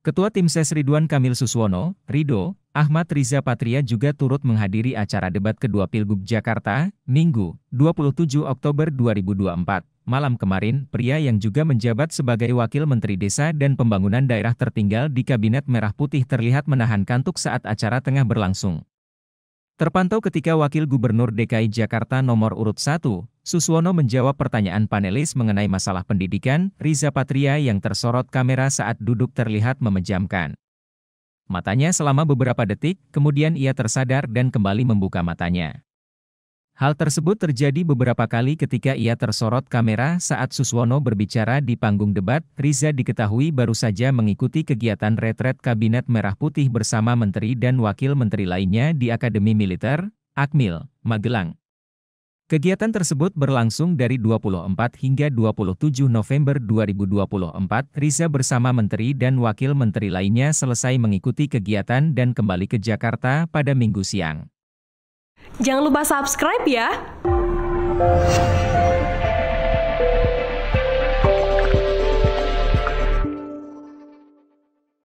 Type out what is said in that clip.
Ketua Tim SES Ridwan Kamil Suswono, Rido, Ahmad Riza Patria juga turut menghadiri acara debat kedua Pilgub Jakarta, Minggu, 27 Oktober 2024. Malam kemarin, pria yang juga menjabat sebagai Wakil Menteri Desa dan Pembangunan Daerah Tertinggal di Kabinet Merah Putih terlihat menahan kantuk saat acara tengah berlangsung. Terpantau ketika Wakil Gubernur DKI Jakarta nomor urut 1, Suswono menjawab pertanyaan panelis mengenai masalah pendidikan, Riza Patria yang tersorot kamera saat duduk terlihat memejamkan matanya selama beberapa detik, kemudian ia tersadar dan kembali membuka matanya. Hal tersebut terjadi beberapa kali ketika ia tersorot kamera saat Suswono berbicara di panggung debat. Riza diketahui baru saja mengikuti kegiatan retret Kabinet Merah Putih bersama menteri dan wakil menteri lainnya di Akademi Militer, Akmil, Magelang. Kegiatan tersebut berlangsung dari 24 hingga 27 November 2024. Riza bersama menteri dan wakil menteri lainnya selesai mengikuti kegiatan dan kembali ke Jakarta pada minggu siang. Jangan lupa subscribe ya.